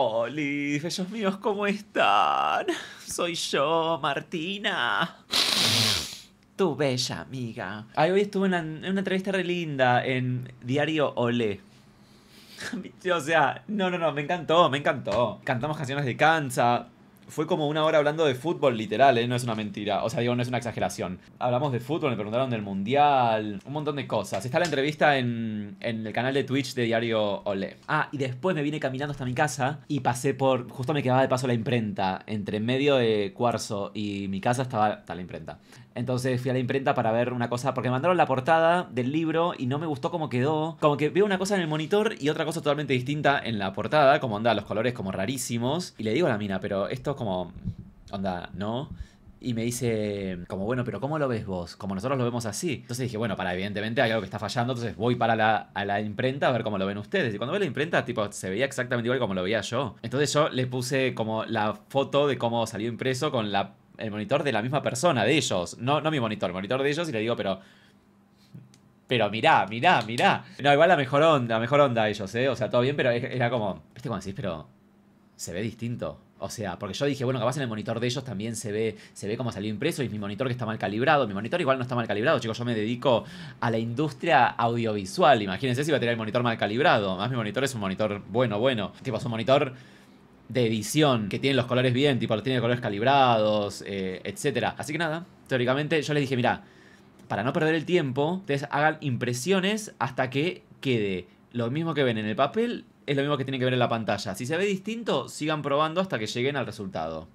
Oli, bellos míos, ¿cómo están? Soy yo, Martina. Tu bella amiga. hoy estuve en una, entrevista re linda en Diario Olé. o sea, no, no, no, me encantó, me encantó. Cantamos canciones de Kansas fue como una hora hablando de fútbol, literal, ¿eh? no es una mentira. O sea, digo, no es una exageración. Hablamos de fútbol, me preguntaron del mundial, un montón de cosas. Está la entrevista en, en el canal de Twitch de Diario Olé. Ah, y después me vine caminando hasta mi casa y pasé por. Justo me quedaba de paso la imprenta. Entre medio de Cuarzo y mi casa estaba, está la imprenta. Entonces fui a la imprenta para ver una cosa, porque me mandaron la portada del libro y no me gustó cómo quedó. Como que veo una cosa en el monitor y otra cosa totalmente distinta en la portada, como onda, los colores como rarísimos. Y le digo a la mina, pero esto es como, onda, ¿no? Y me dice, como bueno, pero ¿cómo lo ves vos? Como nosotros lo vemos así. Entonces dije, bueno, para, evidentemente hay algo que está fallando, entonces voy para la, la imprenta a ver cómo lo ven ustedes. Y cuando veo la imprenta, tipo, se veía exactamente igual como lo veía yo. Entonces yo le puse como la foto de cómo salió impreso con la el monitor de la misma persona, de ellos. No, no mi monitor, el monitor de ellos y le digo, pero... Pero mirá, mirá, mirá. No, igual la mejor onda, la mejor onda ellos, ¿eh? O sea, todo bien, pero era como... ¿Viste cuando decís, pero... Se ve distinto. O sea, porque yo dije, bueno, capaz en el monitor de ellos también se ve, se ve cómo salió impreso y mi monitor que está mal calibrado. Mi monitor igual no está mal calibrado, chicos. Yo me dedico a la industria audiovisual. Imagínense si va a tener el monitor mal calibrado. Más mi monitor es un monitor bueno, bueno. Tipo, es un monitor de edición que tienen los colores bien, tipo los tiene colores calibrados, eh, etcétera. etc. Así que nada, teóricamente yo les dije, mira, para no perder el tiempo, ustedes hagan impresiones hasta que quede lo mismo que ven en el papel, es lo mismo que tienen que ver en la pantalla. Si se ve distinto, sigan probando hasta que lleguen al resultado.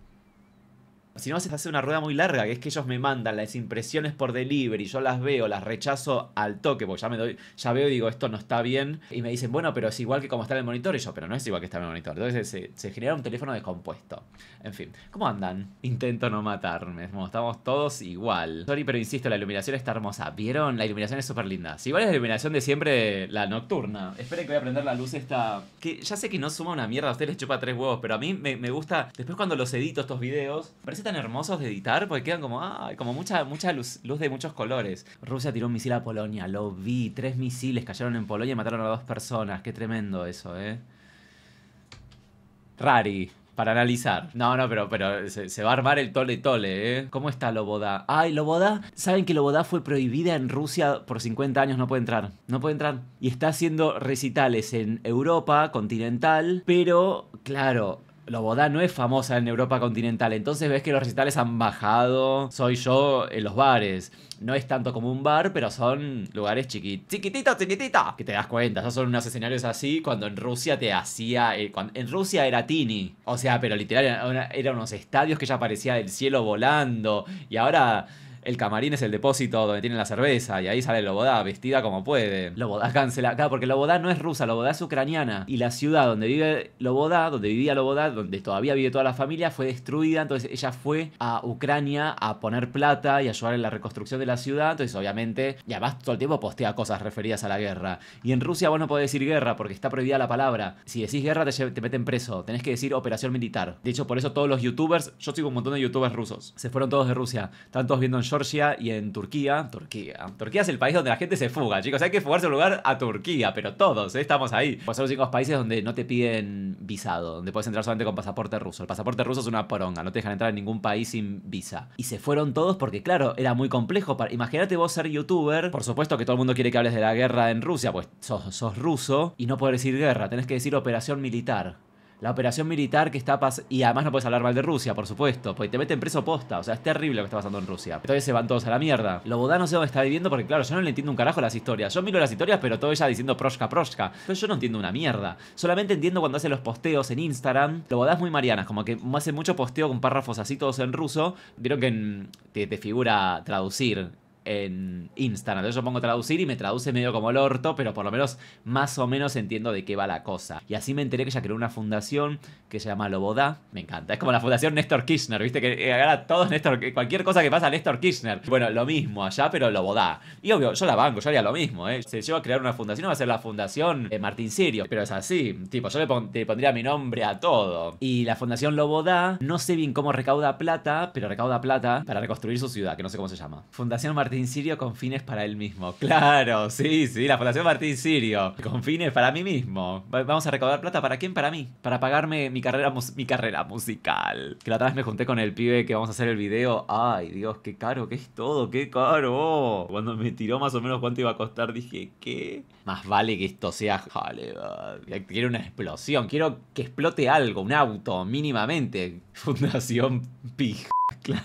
Si no, se hace una rueda muy larga, que es que ellos me mandan las impresiones por delivery, yo las veo, las rechazo al toque, porque ya me doy, ya veo y digo, esto no está bien. Y me dicen, bueno, pero es igual que como está en el monitor. Y yo, pero no es igual que está en el monitor. Entonces se, genera un teléfono descompuesto. En fin, ¿cómo andan? Intento no matarme. Estamos todos igual. Sorry, pero insisto, la iluminación está hermosa. ¿Vieron? La iluminación es súper linda. Si igual es la iluminación de siempre, la nocturna. Esperen que voy a prender la luz esta. Que ya sé que no suma una mierda, a ustedes les chupa tres huevos, pero a mí me, gusta. Después cuando los edito estos videos, parece tan hermosos de editar porque quedan como, ah, como mucha, mucha luz, de muchos colores. Rusia tiró un misil a Polonia, lo vi. Tres misiles cayeron en Polonia y mataron a dos personas. Qué tremendo eso, ¿eh? Rari. Para analizar. No, no, pero, pero se, va a armar el tole tole, ¿eh? ¿Cómo está Loboda? Ay, Loboda. Saben que Loboda fue prohibida en Rusia por 50 años, no puede entrar. No puede entrar. Y está haciendo recitales en Europa continental, pero, claro, Loboda no es famosa en Europa continental, entonces ves que los recitales han bajado, soy yo en los bares. No es tanto como un bar, pero son lugares chiquititos, chiquititos, chiquitita, que te das cuenta, ya son unos escenarios así, cuando en Rusia te hacía, eh, en Rusia era Tini, o sea, pero literal eran era unos estadios que ya parecía del cielo volando, y ahora el camarín es el depósito donde tienen la cerveza y ahí sale Lobodá, vestida como puede. Lobodá cancela, claro, porque Lobodá no es rusa, Loboda es ucraniana. Y la ciudad donde vive Lobodá, donde vivía Lobodá, donde todavía vive toda la familia, fue destruida, entonces ella fue a Ucrania a poner plata y ayudar en la reconstrucción de la ciudad, entonces obviamente, y además todo el tiempo postea cosas referidas a la guerra. Y en Rusia vos no podés decir guerra porque está prohibida la palabra. Si decís guerra te, meten preso, tenés que decir operación militar. De hecho, por eso todos los youtubers, yo sigo un montón de youtubers rusos, se fueron todos de Rusia, están viendo en Georgia y en Turquía. Turquía. Turquía es el país donde la gente se fuga, chicos. Hay que fugarse un lugar a Turquía, pero todos, ¿eh? estamos ahí. Pues son los únicos países donde no te piden visado, donde puedes entrar solamente con pasaporte ruso. El pasaporte ruso es una poronga, no te dejan entrar en ningún país sin visa. Y se fueron todos porque, claro, era muy complejo. Imagínate vos ser youtuber. Por supuesto que todo el mundo quiere que hables de la guerra en Rusia, pues sos, ruso y no puedes decir guerra, tenés que decir operación militar la operación militar que está pasando. Y además no puedes hablar mal de Rusia, por supuesto, porque te meten preso posta. O sea, es terrible lo que está pasando en Rusia. Entonces se van todos a la mierda. Lobodá no sé dónde está viviendo porque, claro, yo no le entiendo un carajo las historias. Yo miro las historias, pero todo ella diciendo proshka, proshka. Entonces yo no entiendo una mierda. Solamente entiendo cuando hace los posteos en Instagram. Lobodá es muy mariana, como que hace mucho posteo con párrafos así todos en ruso. Vieron que te figura traducir en Instagram. Entonces yo pongo traducir y me traduce medio como el orto, pero por lo menos más o menos entiendo de qué va la cosa. Y así me enteré que ella creó una fundación que se llama Loboda, Me encanta. Es como la fundación Néstor Kirchner, ¿viste? Que eh, agarra todo Néstor, cualquier cosa que pasa Néstor Kirchner. Bueno, lo mismo allá, pero Loboda Y obvio, yo la banco, yo haría lo mismo, ¿eh? Se lleva a crear una fundación, va a ser la fundación de eh, Martín Sirio, pero es así. Tipo, yo le, pondría mi nombre a todo. Y la fundación Loboda, no sé bien cómo recauda plata, pero recauda plata para reconstruir su ciudad, que no sé cómo se llama. Fundación Martín Martín Sirio con fines para él mismo. Claro, sí, sí, la Fundación Martín Sirio. Con fines para mí mismo. Vamos a recaudar plata para quién? Para mí. Para pagarme mi carrera, mi carrera musical. Que la otra vez me junté con el pibe que vamos a hacer el video. Ay, Dios, qué caro que es todo, qué caro. Cuando me tiró más o menos cuánto iba a costar, dije, ¿qué? Más vale que esto sea Hollywood. Quiero una explosión, quiero que explote algo, un auto, mínimamente. Fundación Pija, claro.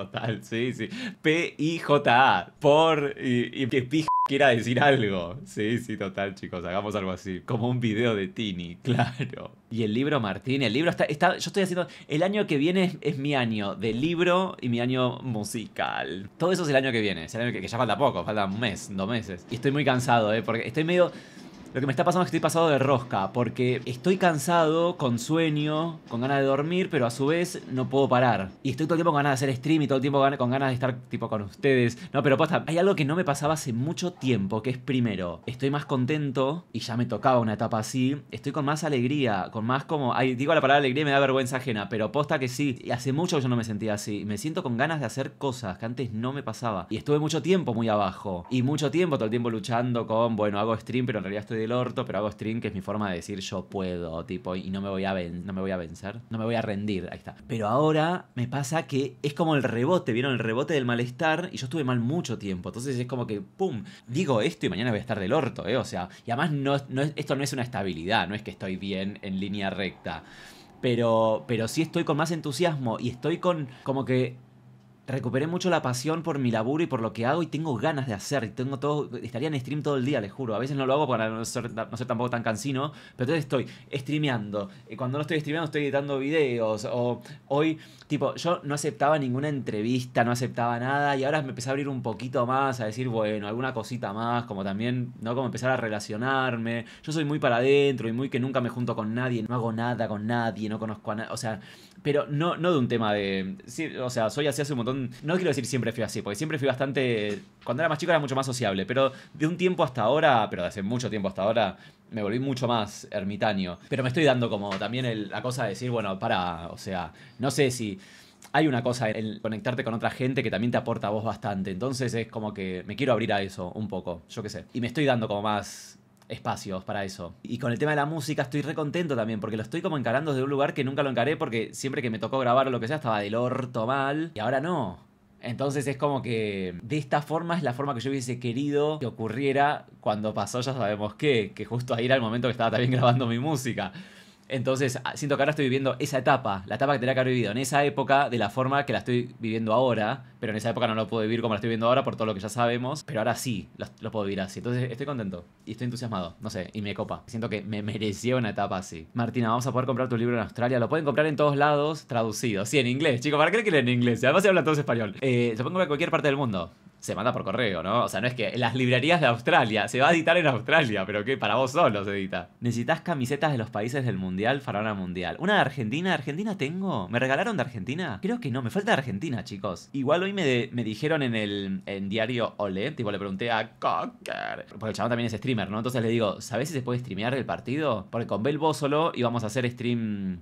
Total, sí, sí. P-I-J-A, por y, que pija quiera decir algo. Sí, sí, total, chicos, hagamos algo así. Como un video de Tini, claro. Y el libro, Martín, el libro está, yo estoy haciendo, el año que viene es, mi año de libro y mi año musical. Todo eso es el año que viene, que ya falta poco, falta un mes, dos meses. Y estoy muy cansado, ¿eh? Porque estoy medio... Lo que me está pasando es que estoy pasado de rosca, porque estoy cansado, con sueño, con ganas de dormir, pero a su vez no puedo parar. Y estoy todo el tiempo con ganas de hacer stream y todo el tiempo con ganas de estar tipo con ustedes. No, pero posta, hay algo que no me pasaba hace mucho tiempo, que es primero, estoy más contento y ya me tocaba una etapa así, estoy con más alegría, con más como, digo la palabra alegría y me da vergüenza ajena, pero posta que sí, y hace mucho que yo no me sentía así, me siento con ganas de hacer cosas que antes no me pasaba. Y estuve mucho tiempo muy abajo, y mucho tiempo, todo el tiempo luchando con, bueno, hago stream, pero en realidad estoy del orto, pero hago stream, que es mi forma de decir yo puedo, tipo, y no me voy a, no me voy a vencer, no me voy a rendir, ahí está. Pero ahora me pasa que es como el rebote, ¿vieron? El rebote del malestar, y yo estuve mal mucho tiempo, entonces es como que, ¡pum! Digo esto y mañana voy a estar del orto, ¿eh? O sea, y además no, esto no es una estabilidad, no es que estoy bien en línea recta. Pero, pero sí estoy con más entusiasmo y estoy con como que recuperé mucho la pasión por mi laburo y por lo que hago y tengo ganas de hacer. Y tengo todo, estaría en stream todo el día, les juro. A veces no lo hago para no ser, no ser tampoco tan cansino, pero entonces estoy streameando. Y cuando no estoy streameando estoy editando videos. O hoy, tipo, yo no aceptaba ninguna entrevista, no aceptaba nada y ahora me empecé a abrir un poquito más, a decir, bueno, alguna cosita más, como también, ¿no? Como empezar a relacionarme. Yo soy muy para adentro y muy que nunca me junto con nadie, no hago nada con nadie, no conozco a nadie. O sea, pero no, no de un tema de. o sea, soy así hace un montón. No quiero decir siempre fui así, porque siempre fui bastante. Cuando era más chico era mucho más sociable, pero de un tiempo hasta ahora, pero de hace mucho tiempo hasta ahora, me volví mucho más ermitaño. Pero me estoy dando como también la cosa de decir, bueno, para, o sea, no sé si hay una cosa en conectarte con otra gente que también te aporta a vos bastante. Entonces es como que me quiero abrir a eso un poco, yo qué sé. Y me estoy dando como más espacios para eso. Y con el tema de la música estoy re contento también, porque lo estoy como encarando desde un lugar que nunca lo encaré, porque siempre que me tocó grabar o lo que sea estaba del orto mal, y ahora no. Entonces es como que de esta forma es la forma que yo hubiese querido que ocurriera cuando pasó, ya sabemos qué, que justo ahí era el momento que estaba también grabando mi música. Entonces, ah, siento que ahora estoy viviendo esa etapa, la etapa que tenía que haber vivido en esa época, de la forma que la estoy viviendo ahora, pero en esa época no lo puedo vivir como la estoy viviendo ahora por todo lo que ya sabemos, pero ahora sí, lo, puedo vivir así. Entonces, estoy contento y estoy entusiasmado, no sé, y me copa. Siento que me mereció una etapa así. Martina, vamos a poder comprar tu libro en Australia, lo pueden comprar en todos lados, traducido, sí, en inglés, chicos, ¿para qué le en inglés? Además se habla todo español. Eh, se pongo en cualquier parte del mundo se manda por correo, ¿no? O sea, no es que las librerías de Australia, se va a editar en Australia, pero que para vos solo se edita. Necesitas camisetas de los países del Mundial, Farona Mundial. Una de Argentina, Argentina tengo. ¿Me regalaron de Argentina? Creo que no, me falta de Argentina, chicos. Igual hoy me, me dijeron en el diario Ole, tipo le pregunté a Cocker, porque el chabón también es streamer, ¿no? Entonces le digo, ¿sabés si se puede streamear el partido? Porque con Bell vos solo íbamos a hacer stream,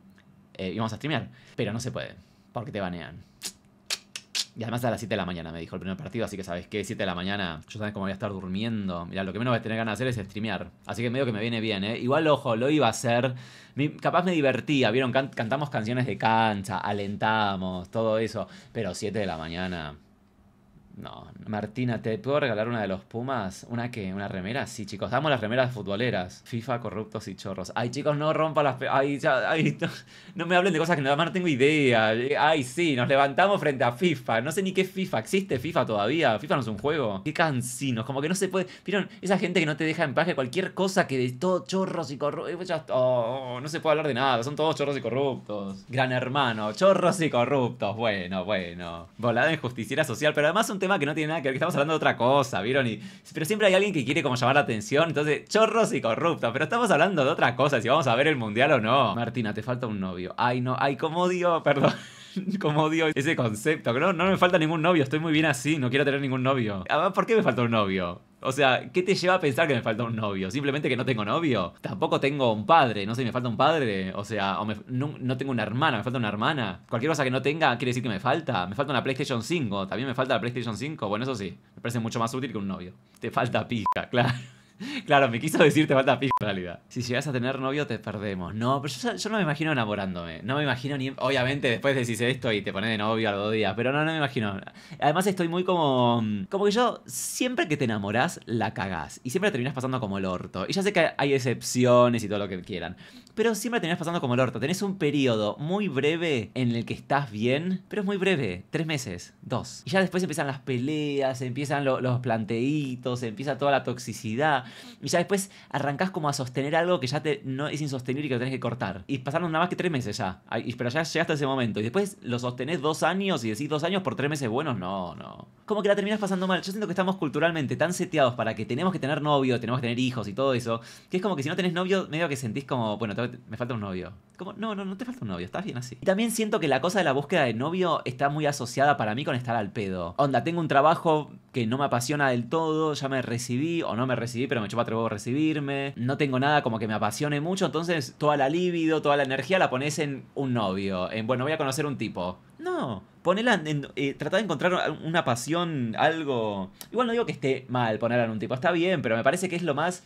eh, íbamos a streamear, pero no se puede, porque te banean. Y además a las 7 de la mañana me dijo el primer partido, así que sabes qué, 7 de la mañana, yo sabes cómo voy a estar durmiendo. Mira, lo que menos voy a tener ganas de hacer es streamear. Así que medio que me viene bien, ¿eh? Igual, ojo, lo iba a hacer. capaz me divertía, ¿vieron? cantamos canciones de cancha, alentamos, todo eso. Pero 7 de la mañana, no, Martina, ¿te puedo regalar una de los Pumas? ¿Una qué? ¿Una remera? Sí, chicos, damos las remeras futboleras. FIFA, corruptos y chorros. Ay, chicos, no rompa las... Ay, ya, ay, no, me hablen de cosas que nada más no tengo idea. Ay, sí, nos levantamos frente a FIFA. No sé ni qué FIFA. ¿Existe FIFA todavía? FIFA no es un juego. Qué cansino. como que no se puede... Vieron, esa gente que no te deja en paz cualquier cosa que de todo chorros y corruptos... Eh, oh, no se puede hablar de nada, son todos chorros y corruptos. Gran hermano, chorros y corruptos. Bueno, bueno. Volada en justiciera social, pero además un tema que no tiene nada que ver, estamos hablando de otra cosa, ¿vieron? pero siempre hay alguien que quiere como llamar la atención, entonces, chorros y corruptos, pero estamos hablando de otra cosa, si vamos a ver el mundial o no. Martina, te falta un novio. Ay, no, ay, como odio, perdón como odio ese concepto. No, no me falta ningún novio, estoy muy bien así, no quiero tener ningún novio. ¿Por qué me falta un novio? O sea, ¿qué te lleva a pensar que me falta un novio? ¿Simplemente que no tengo novio? Tampoco tengo un padre, no sé, me falta un padre. O sea, o no, tengo una hermana, me falta una hermana. Cualquier cosa que no tenga quiere decir que me falta. Me falta una PlayStation 5, también me falta la PlayStation 5. Bueno, eso sí, me parece mucho más útil que un novio. Te falta pija, claro. Claro, me quiso decir te falta pico en realidad. Si llegas a tener novio te perdemos. No, pero yo, no me imagino enamorándome. No me imagino ni... Obviamente después decís esto y te pones de novio a los dos días, pero no, no me imagino. Además estoy muy como... Como que yo siempre que te enamoras la cagás. Y siempre terminas pasando como el orto. Y ya sé que hay excepciones y todo lo que quieran. Pero siempre terminas pasando como el orto. Tenés un periodo muy breve en el que estás bien, pero es muy breve. Tres meses, dos. Y ya después empiezan las peleas, empiezan los planteitos, empieza toda la toxicidad y ya después arrancás como a sostener algo que ya te, no es insostenible y que lo tenés que cortar. Y pasaron nada más que tres meses ya. Pero ya llegaste a ese momento. Y después lo sostenés dos años y decís dos años por tres meses buenos. No, no. Como que la terminás pasando mal. Yo siento que estamos culturalmente tan seteados para que tenemos que tener novio, tenemos que tener hijos y todo eso. Que es como que si no tenés novio, medio que sentís como, bueno, me falta un novio. Como, no, no, no te falta un novio, estás bien así. Y también siento que la cosa de la búsqueda de novio está muy asociada para mí con estar al pedo. Onda, tengo un trabajo que no me apasiona del todo, ya me recibí o no me recibí, pero me chupa a recibirme, no tengo nada como que me apasione mucho, entonces toda la libido, toda la energía la pones en un novio, en bueno, voy a conocer un tipo. No, ponela en, eh, trata de encontrar una pasión, algo. Igual no digo que esté mal ponerla en un tipo, está bien, pero me parece que es lo más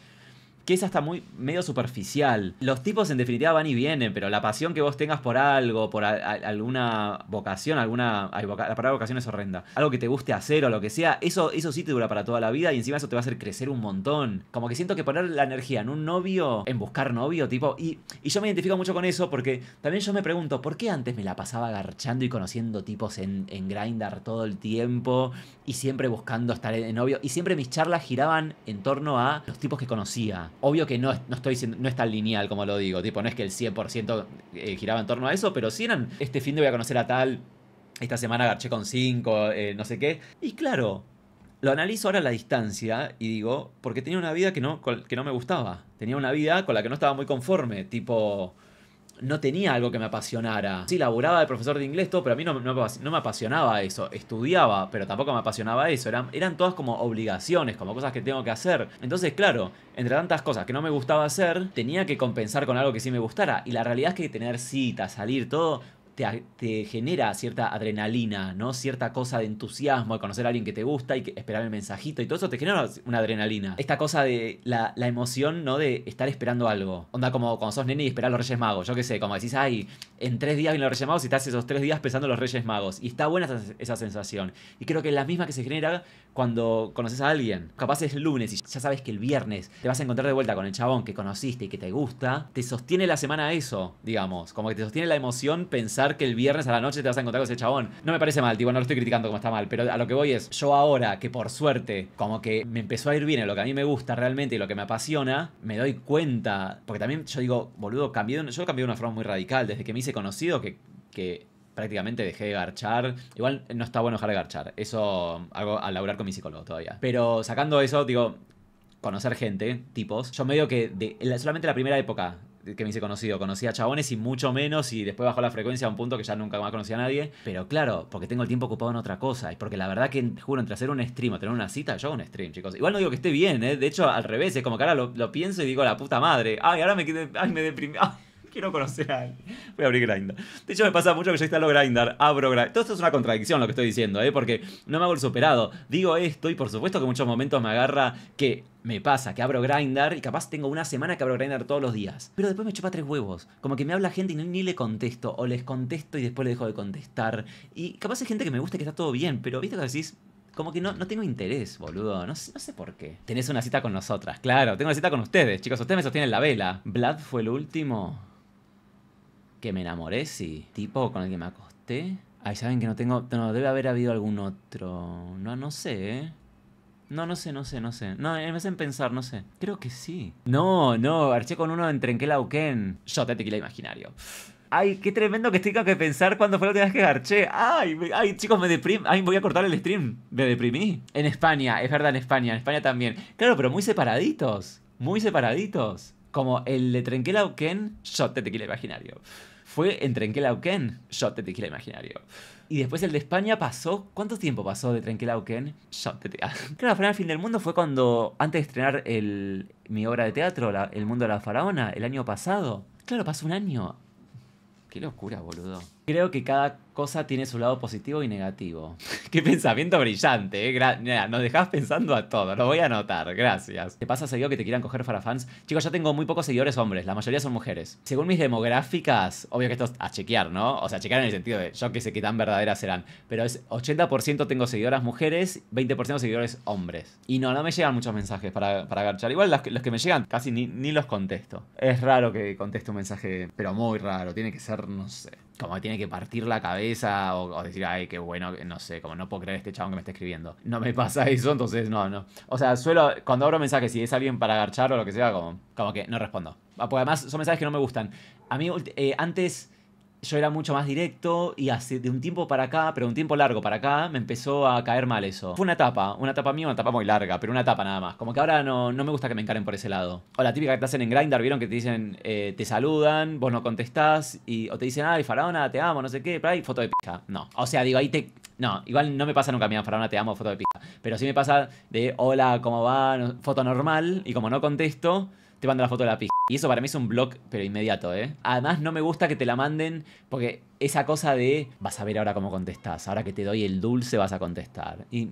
que es hasta muy medio superficial. Los tipos en definitiva van y vienen, pero la pasión que vos tengas por algo, por alguna vocación, alguna... la palabra vocación es horrenda. Algo que te guste hacer o lo que sea, eso, eso sí te dura para toda la vida y encima eso te va a hacer crecer un montón. Como que siento que poner la energía en un novio, en buscar novio, tipo... Y, yo me identifico mucho con eso porque también yo me pregunto, ¿por qué antes me la pasaba agarchando y conociendo tipos en, en Grindr todo el tiempo y siempre buscando estar en novio? Y siempre mis charlas giraban en torno a los tipos que conocía Obvio que no, no estoy no es tan lineal como lo digo, tipo, no es que el 100% eh, giraba en torno a eso, pero si eran, este fin de voy a conocer a tal, esta semana garché con 5, eh, no sé qué. Y claro, lo analizo ahora a la distancia y digo, porque tenía una vida que no, que no me gustaba, tenía una vida con la que no estaba muy conforme, tipo no tenía algo que me apasionara. Sí, laburaba de profesor de inglés, todo, pero a mí no, me apasionaba eso. Estudiaba, pero tampoco me apasionaba eso. Eran, eran todas como obligaciones, como cosas que tengo que hacer. Entonces, claro, entre tantas cosas que no me gustaba hacer, tenía que compensar con algo que sí me gustara. Y la realidad es que tener citas, salir, todo, te, genera cierta adrenalina, ¿no? Cierta cosa de entusiasmo, de conocer a alguien que te gusta y esperar el mensajito y todo eso te genera una adrenalina. Esta cosa de la, emoción, ¿no? De estar esperando algo. Onda como cuando sos nene y esperar los Reyes Magos. Yo qué sé, como decís, ay, en tres días vienen los Reyes Magos y estás esos tres días pensando en los Reyes Magos. Y está buena esa, sensación. Y creo que es la misma que se genera cuando conoces a alguien. Capaz es lunes y ya sabes que el viernes te vas a encontrar de vuelta con el chabón que conociste y que te gusta. Te sostiene la semana eso, digamos. Como que te sostiene la emoción pensando que el viernes a la noche te vas a encontrar con ese chabón. No me parece mal, tipo, no lo estoy criticando como está mal, pero a lo que voy es, yo ahora que por suerte, como que me empezó a ir bien en lo que a mí me gusta realmente y lo que me apasiona, me doy cuenta, porque también yo digo, boludo, cambié, yo cambié de una forma muy radical, desde que me hice conocido, que, prácticamente dejé de garchar. Igual no está bueno dejar de garchar. Eso hago al laburar con mi psicólogo todavía. Pero sacando eso, digo, conocer gente, tipos. Yo medio que de, solamente la primera época que me hice conocido. Conocía chabones y mucho menos, y después bajó la frecuencia a un punto que ya nunca más conocía a nadie. Pero claro, porque tengo el tiempo ocupado en otra cosa. Y porque la verdad que, juro, entre hacer un stream o tener una cita, yo hago un stream, chicos. Igual no digo que esté bien, ¿eh? De hecho, al revés, es como que ahora lo, pienso y digo, la puta madre. Ay, ahora me Ay, me deprimí. Ah quiero conocer a alguien. Voy a abrir Grindr. De hecho, me pasa mucho que yo instalo Grindr, abro Grindr. Todo esto es una contradicción lo que estoy diciendo, ¿eh? Porque no me hago el superado. Digo esto y por supuesto que muchos momentos me agarra que me pasa, que abro Grindr y capaz tengo una semana que abro Grindr todos los días. Pero después me chupa tres huevos. Como que me habla gente y ni le contesto. O les contesto y después le dejo de contestar. Y capaz hay gente que me gusta y que está todo bien, pero viste que decís, como que no, no tengo interés, boludo. No, sé, no sé por qué. Tenés una cita con nosotras, claro. Tengo una cita con ustedes, chicos. Ustedes me sostienen la vela. Vlad fue el último que me enamoré, sí. Tipo con el que me acosté. Ay, saben que no tengo. No, debe haber habido algún otro. No, no sé, ¿eh? No, no sé, no sé, no sé. No, eh, me hacen pensar, no sé. Creo que sí. No, no, arché con uno en Trenquelauquén. Yo te tequila imaginario. Ay, qué tremendo que tenga que pensar cuando fue la última vez que garché. Ay, ay, chicos, me deprimí. Ay, voy a cortar el stream. Me deprimí. En España, es verdad, en España, en España también. Claro, pero muy separaditos. Muy separaditos. Como el de Trenquelauquén, shot te tequila imaginario fue en Trenquelauquén, shot de tequila imaginario. Y después el de España pasó. ¿Cuánto tiempo pasó de Trenquelauquén? Shot de tequila. Claro, final fin del mundo fue cuando, antes de estrenar el, mi obra de teatro, El mundo de la faraona, el año pasado. Claro, pasó un año. Qué locura, boludo. Creo que cada cosa tiene su lado positivo y negativo. Qué pensamiento brillante, ¿eh? nos dejás pensando a todo, lo voy a anotar, gracias. ¿Te pasa seguido que te quieran coger fans? Chicos, yo tengo muy pocos seguidores hombres, la mayoría son mujeres. Según mis demográficas, obvio que esto es a chequear, ¿no? O sea, chequear en el sentido de yo que sé qué tan verdaderas serán, pero es 80% tengo seguidoras mujeres, 20% seguidores hombres. Y no, no me llegan muchos mensajes para, para Igual los que, me llegan casi ni, ni los contesto. Es raro que conteste un mensaje, pero muy raro, tiene que ser, no sé, como tiene que partir la cabeza esa, o, decir, ay, qué bueno, no sé, como no puedo creer este chabón que me está escribiendo. No me pasa eso, entonces no, no. O sea, suelo, cuando abro mensajes, si es alguien para agarchar o lo que sea, como, como que no respondo. Ah, porque además son mensajes que no me gustan. A mí eh, antes yo era mucho más directo y hace de un tiempo para acá, pero un tiempo largo para acá, me empezó a caer mal eso. Fue una etapa, una etapa mía, una etapa muy larga, pero una etapa nada más. Como que ahora no, no me gusta que me encaren por ese lado. O la típica que te hacen en Grindr, vieron que te dicen, eh, te saludan, vos no contestás, y, o te dicen, ay, faraona, te amo, no sé qué, pero hay foto de pija. No. O sea, digo, ahí te... No, igual no me pasa nunca, mira, faraona, te amo, foto de pija. Pero sí me pasa de, hola, ¿cómo va? Foto normal, y como no contesto, te mando la foto de la pija. Y eso para mí es un blog, pero inmediato, ¿eh? Además, no me gusta que te la manden porque esa cosa de vas a ver ahora cómo contestas ahora que te doy el dulce vas a contestar. Y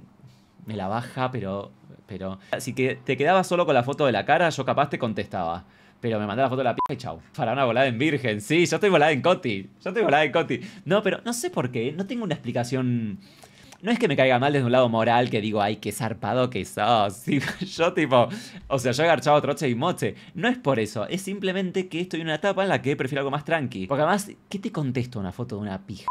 me la baja, pero. pero. Si que te quedabas solo con la foto de la cara, yo capaz te contestaba. Pero me mandaba la foto de la p y chau. Para una volada en virgen, sí, yo estoy volada en Coti. Yo estoy volada en Coti. No, pero no sé por qué, no tengo una explicación no es que me caiga mal desde un lado moral que digo, ay, qué zarpado que sos. yo tipo, o sea, yo he garchado troche y moche. No es por eso, es simplemente que estoy en una etapa en la que prefiero algo más tranqui. Porque además, ¿qué te contesto una foto de una pija?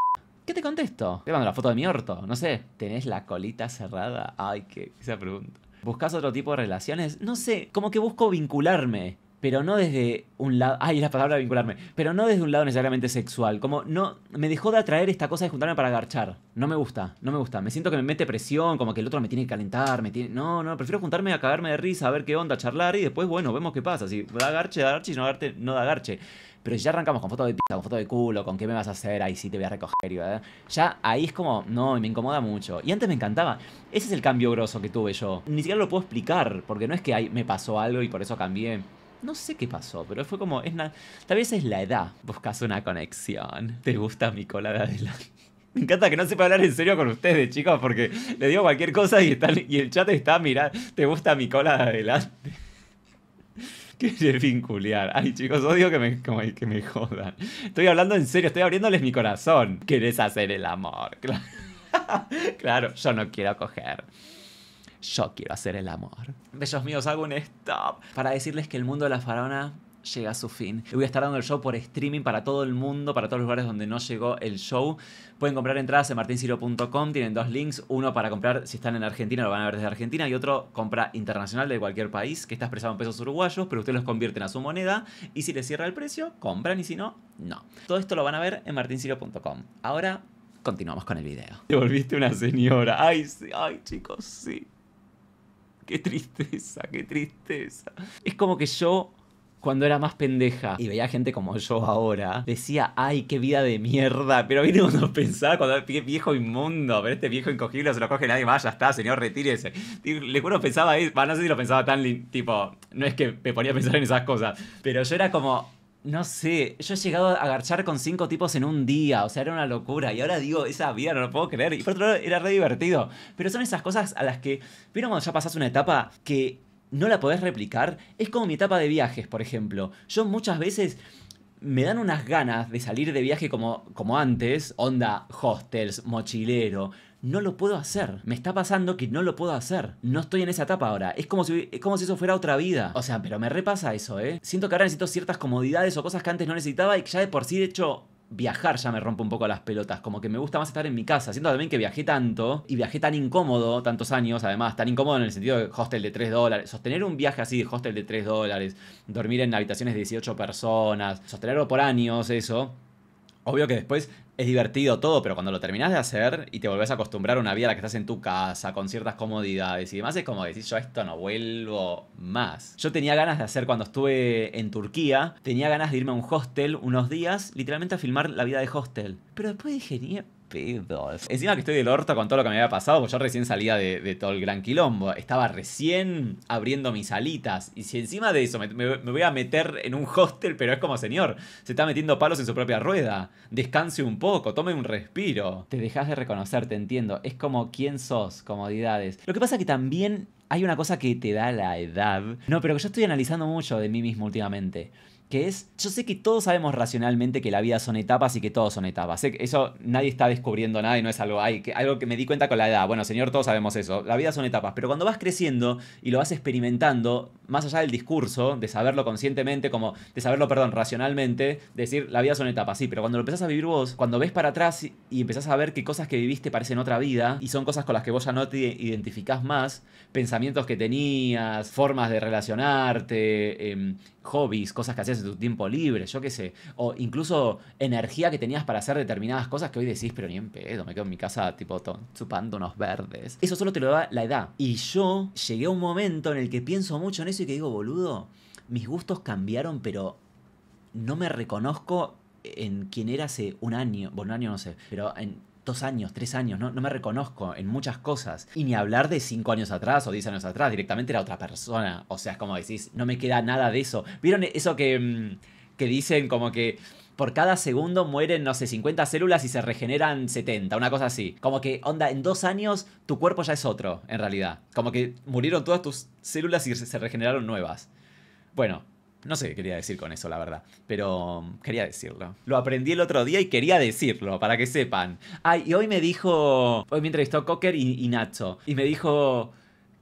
¿Qué te contesto? Te mando la foto de mi orto, no sé. ¿Tenés la colita cerrada? Ay, qué esa pregunta. ¿Buscas otro tipo de relaciones? No sé, como que busco vincularme pero no desde un lado, ay, la palabra vincularme, pero no desde un lado necesariamente sexual, como no, me dejó de atraer esta cosa de juntarme para agarchar, no me gusta, no me gusta, me siento que me mete presión, como que el otro me tiene que calentar, me tiene, no, no, prefiero juntarme a cagarme de risa, a ver qué onda, charlar y después, bueno, vemos qué pasa, si da agarche, da agarche, si no, agarte, no da agarche. Pero si ya arrancamos con foto de pizza, con foto de culo, con qué me vas a hacer, ahí sí te voy a recoger, ¿verdad? Ya ahí es como, no, me incomoda mucho. Y antes me encantaba. Ese es el cambio grosso que tuve yo. Ni siquiera lo puedo explicar, porque no es que ahí me pasó algo y por eso cambié. No sé qué pasó, pero fue como. Es Tal vez es la edad. Buscas una conexión. Te gusta mi cola de adelante. Me encanta que no se sepa hablar en serio con ustedes, chicos, porque le digo cualquier cosa y, y el chat está, mirando. te gusta mi cola de adelante. qué vincular. Ay, chicos, odio que me, que me jodan. Estoy hablando en serio, estoy abriéndoles mi corazón. Querés hacer el amor. Claro, claro yo no quiero coger yo quiero hacer el amor. Bellos míos, hago un stop para decirles que el mundo de la faraona llega a su fin. Voy a estar dando el show por streaming para todo el mundo, para todos los lugares donde no llegó el show. Pueden comprar entradas en martinciro.com, tienen dos links, uno para comprar si están en Argentina, lo van a ver desde Argentina, y otro compra internacional de cualquier país, que está expresado en pesos uruguayos, pero ustedes los convierten a su moneda, y si les cierra el precio, compran, y si no, no. Todo esto lo van a ver en martinciro.com. Ahora continuamos con el video. Te volviste una señora. Ay, sí, ay, chicos, sí qué tristeza, qué tristeza. Es como que yo cuando era más pendeja y veía gente como yo ahora, decía, ay, qué vida de mierda. Pero mí cuando pensaba, cuando viejo inmundo, pero este viejo incogible se lo coge nadie más, ya está, señor, retírese. le juro, pensaba ahí, no sé si lo pensaba tan, tipo, no es que me ponía a pensar en esas cosas, pero yo era como, no sé, yo he llegado a agarchar con cinco tipos en un día, o sea, era una locura. Y ahora digo, esa vida no lo puedo creer. Y por otro lado, era re divertido. Pero son esas cosas a las que, ¿vieron cuando ya pasás una etapa que no la podés replicar? Es como mi etapa de viajes, por ejemplo. Yo muchas veces me dan unas ganas de salir de viaje como, como antes, onda, hostels, mochilero no lo puedo hacer. Me está pasando que no lo puedo hacer. No estoy en esa etapa ahora. Es como si, como si eso fuera otra vida. O sea, pero me repasa eso, ¿eh? Siento que ahora necesito ciertas comodidades o cosas que antes no necesitaba y que ya de por sí, de hecho, viajar ya me rompe un poco las pelotas, como que me gusta más estar en mi casa. Siento también que viajé tanto y viajé tan incómodo, tantos años, además, tan incómodo en el sentido de hostel de 3 dólares. Sostener un viaje así de hostel de 3 dólares, dormir en habitaciones de 18 personas, sostenerlo por años, eso. Obvio que después es divertido todo, pero cuando lo terminas de hacer y te volvés a acostumbrar a una vida a la que estás en tu casa, con ciertas comodidades y demás, es como decir, yo esto no vuelvo más. Yo tenía ganas de hacer cuando estuve en Turquía, tenía ganas de irme a un hostel unos días, literalmente a filmar la vida de hostel. Pero después dije, Encima que estoy del orto con todo lo que me había pasado, porque yo recién salía de, todo el gran quilombo. Estaba recién abriendo mis alitas. Y si encima de eso me, voy a meter en un hostel, pero es como, señor, se está metiendo palos en su propia rueda. Descanse un poco, tome un respiro. Te dejas de reconocer, te entiendo. Es como quién sos, comodidades. Lo que pasa que también hay una cosa que te da la edad. No, pero que yo estoy analizando mucho de mí mismo últimamente que es, yo sé que todos sabemos racionalmente que la vida son etapas y que todos son etapas. que eso nadie está descubriendo nada y no es algo, que, algo que me di cuenta con la edad. Bueno, señor, todos sabemos eso. La vida son etapas. Pero cuando vas creciendo y lo vas experimentando, más allá del discurso, de saberlo conscientemente, como de saberlo, perdón, racionalmente, decir, la vida son etapas, sí. Pero cuando lo empezás a vivir vos, cuando ves para atrás y empezás a ver que cosas que viviste parecen otra vida y son cosas con las que vos ya no te identificás más, pensamientos que tenías, formas de relacionarte, em, hobbies, cosas que hacías de tu tiempo libre, yo qué sé. O incluso energía que tenías para hacer determinadas cosas que hoy decís, pero ni en pedo, me quedo en mi casa tipo chupando unos verdes. Eso solo te lo da la edad. Y yo llegué a un momento en el que pienso mucho en eso y que digo, boludo, mis gustos cambiaron, pero no me reconozco en quién era hace un año, bueno, un año no sé, pero en dos años, tres años, no, me reconozco en muchas cosas. Y ni hablar de cinco años atrás o diez años atrás, directamente era otra persona. O sea, es como decís, no me queda nada de eso. ¿Vieron eso que, mm, que dicen como que por cada segundo mueren, no sé, 50 células y se regeneran 70, una cosa así. Como que, onda, en dos años tu cuerpo ya es otro, en realidad. Como que murieron todas tus células y se regeneraron nuevas. Bueno, no sé qué quería decir con eso, la verdad, pero um, quería decirlo. Lo aprendí el otro día y quería decirlo, para que sepan. Ay, y hoy me dijo, hoy me entrevistó Cocker y, Nacho, y me dijo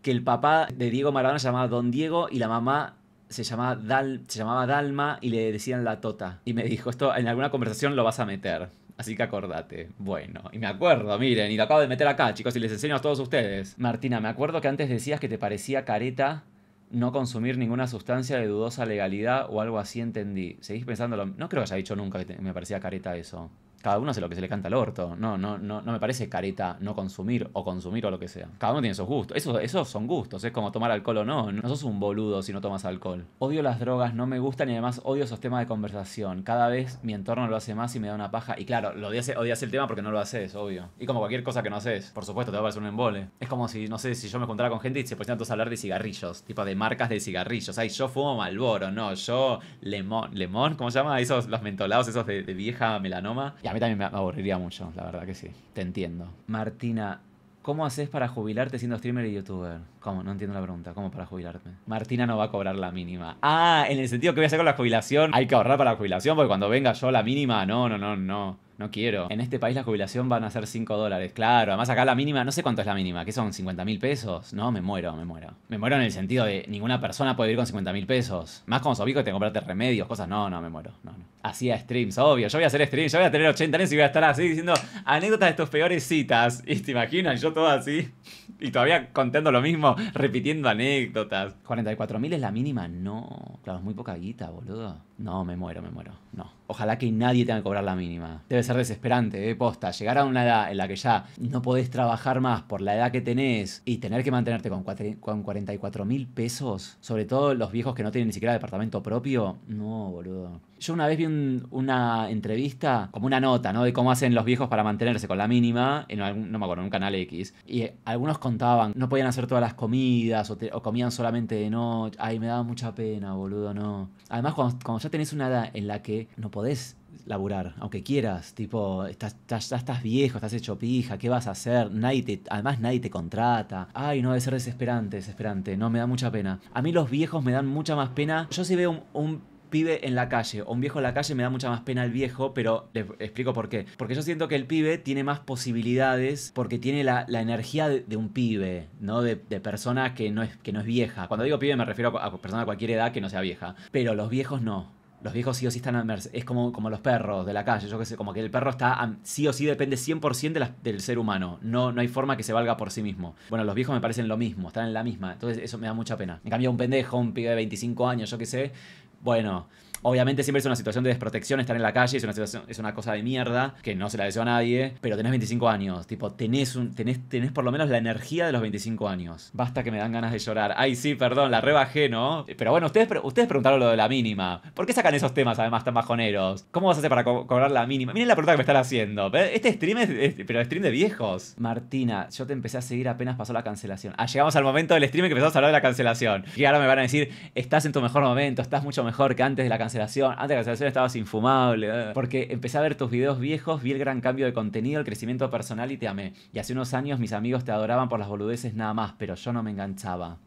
que el papá de Diego Maradona se llamaba Don Diego y la mamá se llamaba, Dal, se llamaba Dalma y le decían la tota. Y me dijo, esto en alguna conversación lo vas a meter. Así que acordate. Bueno, y me acuerdo, miren, y lo acabo de meter acá, chicos, y les enseño a todos ustedes. Martina, me acuerdo que antes decías que te parecía careta no consumir ninguna sustancia de dudosa legalidad o algo así entendí. ¿Seguís pensando? No creo que haya dicho nunca que me parecía careta eso cada uno hace lo que se le canta al orto. No, no, no, no me parece careta no consumir o consumir o lo que sea. Cada uno tiene sus gustos. Esos, son gustos. Es como tomar alcohol o no. No sos un boludo si no tomas alcohol. Odio las drogas, no me gustan y además odio esos temas de conversación. Cada vez mi entorno lo hace más y me da una paja. Y claro, lo odias, odias el tema porque no lo haces, obvio. Y como cualquier cosa que no haces, por supuesto, te va a parecer un embole. Es como si, no sé, si yo me juntara con gente y se pusieran todos a hablar de cigarrillos. Tipo de marcas de cigarrillos. Ay, yo fumo Malboro, no. Yo, Lemón, Lemón, ¿cómo se llama? Esos, los mentolados, esos de, vieja melanoma a mí también me aburriría mucho, la verdad que sí. Te entiendo. Martina, ¿Cómo haces para jubilarte siendo streamer y youtuber? ¿Cómo? No entiendo la pregunta. ¿Cómo para jubilarte? Martina no va a cobrar la mínima. Ah, en el sentido que voy a hacer con la jubilación. Hay que ahorrar para la jubilación porque cuando venga yo la mínima, no, no, no, no no quiero. En este país la jubilación van a ser 5 dólares. Claro, además acá la mínima, no sé cuánto es la mínima, que son? ¿50 mil pesos? No, me muero, me muero. Me muero en el sentido de ninguna persona puede vivir con 50 mil pesos. Más como sobico te comprarte remedios, cosas. No, no, me muero. No, no. Hacía streams, obvio. Yo voy a hacer streams, yo voy a tener 80 años y voy a estar así diciendo anécdotas de tus peores citas. Y te imaginas, yo todo así. Y todavía contando lo mismo, repitiendo anécdotas. 44 mil es la mínima, no. Claro, es muy poca guita, boludo. No, me muero, me muero. No. Ojalá que nadie tenga que cobrar la mínima. Debe ser desesperante, ¿eh? Posta, llegar a una edad en la que ya no podés trabajar más por la edad que tenés y tener que mantenerte con, con 44 mil pesos, sobre todo los viejos que no tienen ni siquiera departamento propio. No, boludo. Yo una vez vi una entrevista, como una nota, ¿no? De cómo hacen los viejos para mantenerse con la mínima, en algún, no me acuerdo, en un canal X. Y algunos contaban, no podían hacer todas las comidas o, comían solamente de noche. Ay, me daba mucha pena, boludo, no. Además, cuando, cuando ya tenés una edad en la que no podés laburar, aunque quieras, tipo, estás, ya estás viejo, estás hecho pija, ¿qué vas a hacer? Nadie además nadie te contrata. Ay, no, debe ser desesperante, desesperante, no, me da mucha pena. A mí los viejos me dan mucha más pena. Yo si veo un, pibe en la calle o un viejo en la calle me da mucha más pena el viejo, pero les explico por qué. Porque yo siento que el pibe tiene más posibilidades porque tiene la, energía de, un pibe, ¿no? De, persona que no, es, que no es vieja. Cuando digo pibe me refiero a persona de cualquier edad que no sea vieja. Pero los viejos no los viejos sí o sí están a Es como, como los perros de la calle, yo qué sé, como que el perro está sí o sí depende 100% de del ser humano. No, no hay forma que se valga por sí mismo. Bueno, los viejos me parecen lo mismo, están en la misma. Entonces eso me da mucha pena. En cambio, un pendejo, un pibe de 25 años, yo qué sé, bueno Obviamente siempre es una situación de desprotección estar en la calle, es una, es una cosa de mierda que no se la deseo a nadie, pero tenés 25 años, tipo, tenés, un, por lo menos la energía de los 25 años. Basta que me dan ganas de llorar. Ay, sí, perdón, la rebajé, ¿no? Pero bueno, ustedes, ustedes preguntaron lo de la mínima. ¿Por qué sacan esos temas además tan bajoneros? ¿Cómo vas a hacer para cobrar la mínima? Miren la pregunta que me están haciendo. Este stream es, pero stream de viejos. Martina, yo te empecé a seguir apenas pasó la cancelación. Ah, llegamos al momento del stream que empezamos a hablar de la cancelación. Y ahora me van a decir, estás en tu mejor momento, estás mucho mejor que antes de la cancelación antes de la cancelación estabas infumable. Eh. Porque empecé a ver tus videos viejos, vi el gran cambio de contenido, el crecimiento personal y te amé. Y hace unos años mis amigos te adoraban por las boludeces nada más, pero yo no me enganchaba.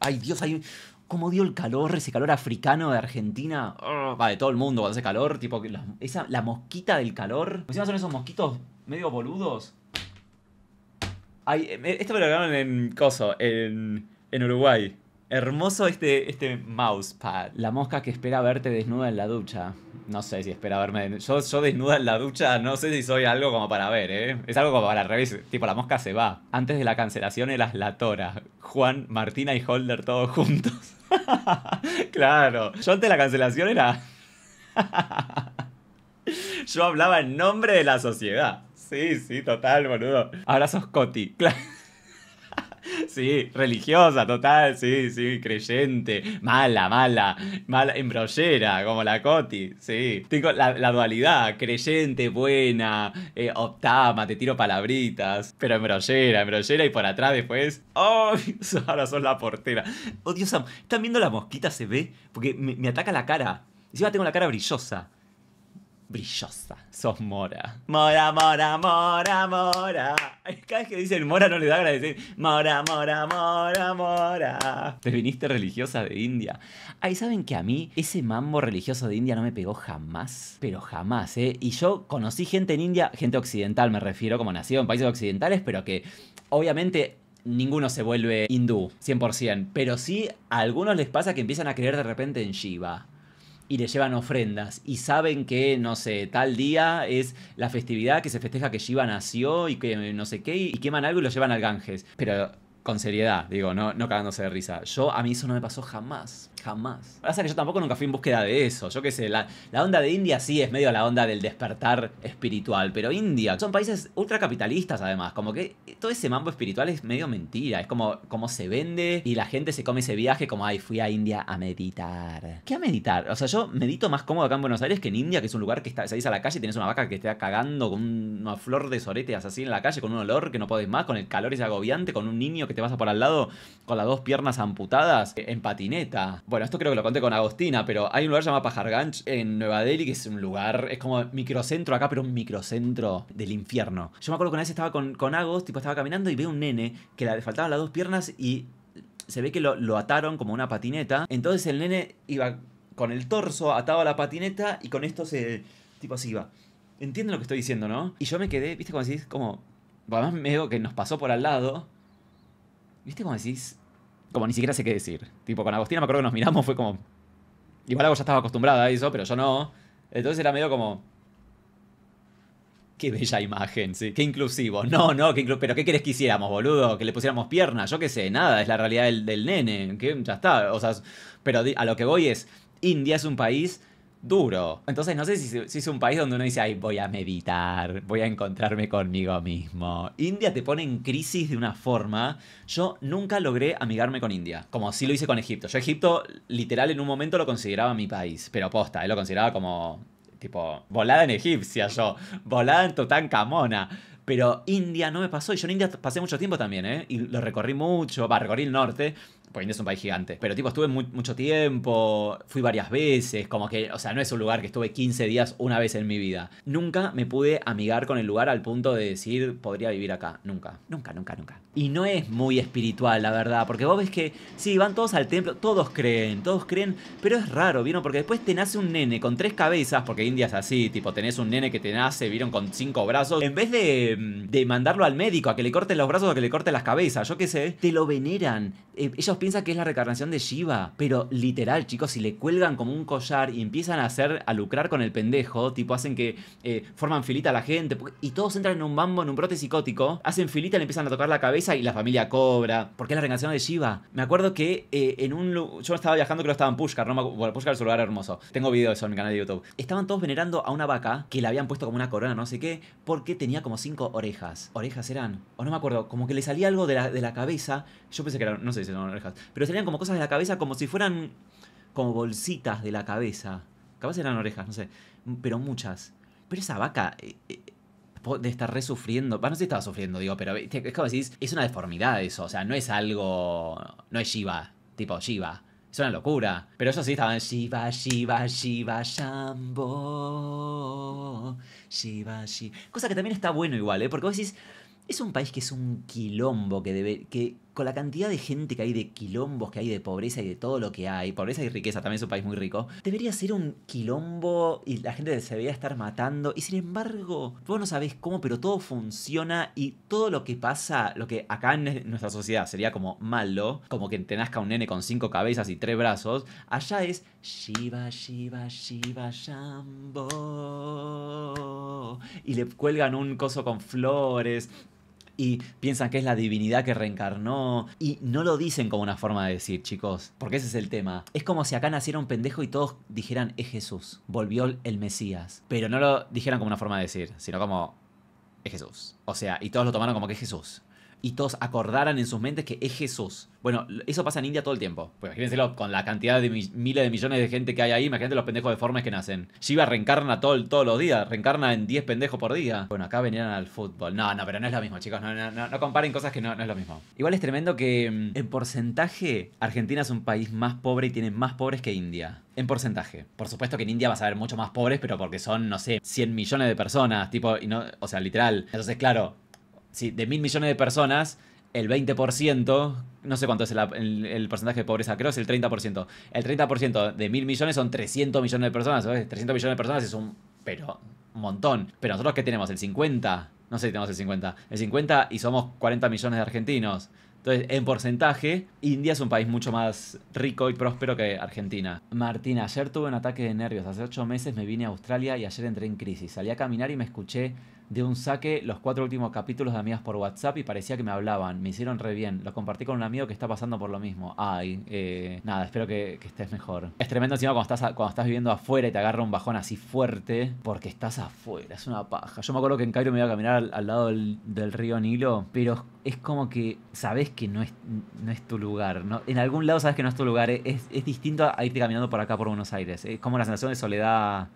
Ay, Dios, ay cómo dio el calor, ese calor africano de Argentina. Oh, va, de todo el mundo cuando hace calor, tipo la, esa, la mosquita del calor. Pues encima son esos mosquitos medio boludos. Ay, eh, esto me lo grabaron en Coso, en Uruguay. Hermoso este, este mousepad. La mosca que espera verte desnuda en la ducha. No sé si espera verme. Yo, yo desnuda en la ducha, no sé si soy algo como para ver, ¿eh? Es algo como para revés. Tipo, la mosca se va. Antes de la cancelación eras la tora. Juan, Martina y Holder todos juntos. claro. Yo antes de la cancelación era. yo hablaba en nombre de la sociedad. Sí, sí, total, boludo. Ahora sos Coti. Claro. Sí, religiosa, total, sí, sí, creyente, mala, mala, mala, embrollera, como la Coti, sí. Tengo la, dualidad, creyente, buena, eh, optama, te tiro palabritas, pero embrollera, embrollera y por atrás después, ¡oh! Ahora son la portera. Oh, Dios, ¿están viendo la mosquita? ¿Se ve? Porque me, me ataca la cara. Encima tengo la cara brillosa brillosa. Sos mora. Mora, mora, mora, mora. Cada vez que dicen mora no le da agradecer. mora, mora, mora, mora. Te viniste religiosa de India. Ahí ¿saben que a mí ese mambo religioso de India no me pegó jamás? Pero jamás, ¿eh? Y yo conocí gente en India, gente occidental me refiero, como nacido en países occidentales, pero que obviamente ninguno se vuelve hindú, 100%. Pero sí a algunos les pasa que empiezan a creer de repente en Shiva y le llevan ofrendas y saben que, no sé, tal día es la festividad que se festeja que Shiva nació y que eh, no sé qué, y queman algo y lo llevan al Ganges. Pero con seriedad, digo, no, no cagándose de risa. Yo, a mí eso no me pasó jamás. Jamás. Pasa que yo tampoco nunca fui en búsqueda de eso. Yo qué sé, la, onda de India sí es medio la onda del despertar espiritual, pero India, son países ultracapitalistas además, como que todo ese mambo espiritual es medio mentira, es como, como se vende y la gente se come ese viaje como, ay, fui a India a meditar. ¿Qué a meditar? O sea, yo medito más cómodo acá en Buenos Aires que en India, que es un lugar que está, salís a la calle y tenés una vaca que te está cagando con una flor de soretes así en la calle, con un olor que no podés más, con el calor es agobiante, con un niño que te pasa por al lado con las dos piernas amputadas en patineta bueno, esto creo que lo conté con Agostina, pero hay un lugar llamado Pajarganch en Nueva Delhi, que es un lugar, es como microcentro acá, pero un microcentro del infierno. Yo me acuerdo que una vez estaba con, con Agos, tipo estaba caminando y veo un nene que le faltaban las dos piernas y se ve que lo, lo ataron como una patineta. Entonces el nene iba con el torso atado a la patineta y con esto se, tipo así iba. Entienden lo que estoy diciendo, ¿no? Y yo me quedé, viste, como decís, como, además medio que nos pasó por al lado. ¿Viste cómo decís? como ni siquiera sé qué decir. Tipo, con Agostina me acuerdo que nos miramos, fue como. Igual algo ya estaba acostumbrada a eso, pero yo no. Entonces era medio como. Qué bella imagen, sí. Qué inclusivo. No, no, pero ¿qué querés que hiciéramos, boludo? Que le pusiéramos piernas, yo qué sé, nada, es la realidad del, nene. ya está. O sea, pero a lo que voy es. India es un país duro. Entonces no sé si, es un país donde uno dice, ay, voy a meditar, voy a encontrarme conmigo mismo. India te pone en crisis de una forma. Yo nunca logré amigarme con India, como si lo hice con Egipto. Yo Egipto literal en un momento lo consideraba mi país, pero posta, él eh, lo consideraba como, tipo, volada en egipcia yo, volada en Camona Pero India no me pasó, y yo en India pasé mucho tiempo también, ¿eh? Y lo recorrí mucho, va, recorrí el norte, porque India es un país gigante. Pero tipo, estuve mucho tiempo, fui varias veces, como que, o sea, no es un lugar que estuve 15 días una vez en mi vida. Nunca me pude amigar con el lugar al punto de decir, podría vivir acá. Nunca, nunca, nunca, nunca. Y no es muy espiritual, la verdad, porque vos ves que, sí, van todos al templo, todos creen, todos creen, pero es raro, ¿vieron? Porque después te nace un nene con tres cabezas, porque India es así, tipo, tenés un nene que te nace, ¿vieron? Con cinco brazos. En vez de, mm, mandarlo al médico a que le corten los brazos o a que le corten las cabezas, yo qué sé, te lo veneran. Eh, ellos piensa que es la recarnación de Shiva, pero literal, chicos, si le cuelgan como un collar y empiezan a hacer, a lucrar con el pendejo, tipo hacen que eh, forman filita a la gente, y todos entran en un bambo, en un brote psicótico, hacen filita, le empiezan a tocar la cabeza y la familia cobra, porque es la recarnación de Shiva. Me acuerdo que eh, en un... Yo estaba viajando, creo que estaba en Pushkar, ¿no? Bueno, Pushkar es un lugar hermoso. Tengo video de eso en mi canal de YouTube. Estaban todos venerando a una vaca que le habían puesto como una corona, no sé qué, porque tenía como cinco orejas. Orejas eran, o no me acuerdo, como que le salía algo de la, cabeza. Yo pensé que era, no sé si eran orejas pero salían como cosas de la cabeza, como si fueran como bolsitas de la cabeza. Capaz eran orejas, no sé. Pero muchas. Pero esa vaca eh, eh, de estar resufriendo sufriendo. no sé si estaba sufriendo, digo, pero es como decís, es una deformidad eso. O sea, no es algo. No es Shiva, tipo Shiva. Es una locura. Pero eso sí estaban Shiva, Shiva, Shiva, Shambo. Shiva, Shiva. Cosa que también está bueno igual, ¿eh? Porque vos decís, es un país que es un quilombo que debe. que con la cantidad de gente que hay de quilombos, que hay de pobreza y de todo lo que hay, pobreza y riqueza, también es un país muy rico, debería ser un quilombo y la gente se debería estar matando. Y sin embargo, vos no sabés cómo, pero todo funciona y todo lo que pasa, lo que acá en nuestra sociedad sería como malo, como que te nazca un nene con cinco cabezas y tres brazos, allá es Shiva, Shiva, Shiva, Shambo. Y le cuelgan un coso con flores y piensan que es la divinidad que reencarnó y no lo dicen como una forma de decir, chicos, porque ese es el tema. Es como si acá naciera un pendejo y todos dijeran es Jesús, volvió el Mesías, pero no lo dijeran como una forma de decir, sino como es Jesús. O sea, y todos lo tomaron como que es Jesús y todos acordaran en sus mentes que es Jesús. Bueno, eso pasa en India todo el tiempo. Pues imagínenselo con la cantidad de miles de millones de gente que hay ahí. Imagínate los pendejos deformes que nacen. Shiva reencarna todo, todos los días. Reencarna en 10 pendejos por día. Bueno, acá venían al fútbol. No, no, pero no es lo mismo, chicos. No, comparen cosas que no, es lo mismo. Igual es tremendo que mm, en porcentaje Argentina es un país más pobre y tiene más pobres que India. En porcentaje. Por supuesto que en India vas a ver mucho más pobres, pero porque son, no sé, 100 millones de personas. Tipo, y no, o sea, literal. Entonces, claro, si de mil millones de personas, el 20%, no sé cuánto es el, porcentaje de pobreza, creo es el 30%. El 30% de mil millones son 300 millones de personas, 300 millones de personas es un, pero, un montón. Pero nosotros ¿qué tenemos el 50, no sé si tenemos el 50, el 50 y somos 40 millones de argentinos. Entonces, en porcentaje, India es un país mucho más rico y próspero que Argentina. Martina ayer tuve un ataque de nervios. Hace ocho meses me vine a Australia y ayer entré en crisis. Salí a caminar y me escuché de un saque los cuatro últimos capítulos de Amigas por WhatsApp y parecía que me hablaban. Me hicieron re bien. Lo compartí con un amigo que está pasando por lo mismo. Ay, eh, nada, espero que, estés mejor. Es tremendo encima cuando estás, cuando estás viviendo afuera y te agarra un bajón así fuerte porque estás afuera. Es una paja. Yo me acuerdo que en Cairo me iba a caminar al, lado del, río Nilo, pero es como que sabes que no es, no es tu lugar. ¿no? En algún lado sabes que no es tu lugar. Es, es distinto a irte caminando por acá por Buenos Aires. Es como la sensación de soledad